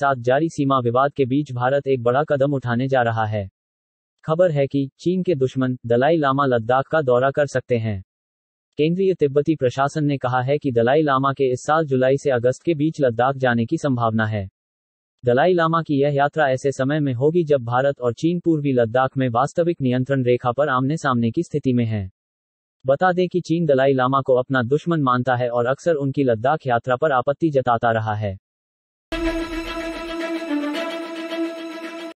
साथ जारी सीमा विवाद के बीच भारत एक बड़ा कदम उठाने जा रहा है खबर है कि चीन के दुश्मन दलाई लामा लद्दाख का दौरा कर सकते हैं केंद्रीय तिब्बती प्रशासन ने कहा है कि दलाई लामा के इस साल जुलाई से अगस्त के बीच लद्दाख जाने की संभावना है दलाई लामा की यह यात्रा ऐसे समय में होगी जब भारत और चीन पूर्वी लद्दाख में वास्तविक नियंत्रण रेखा पर आमने सामने की स्थिति में है बता दें कि चीन दलाई लामा को अपना दुश्मन मानता है और अक्सर उनकी लद्दाख यात्रा पर आपत्ति जताता रहा है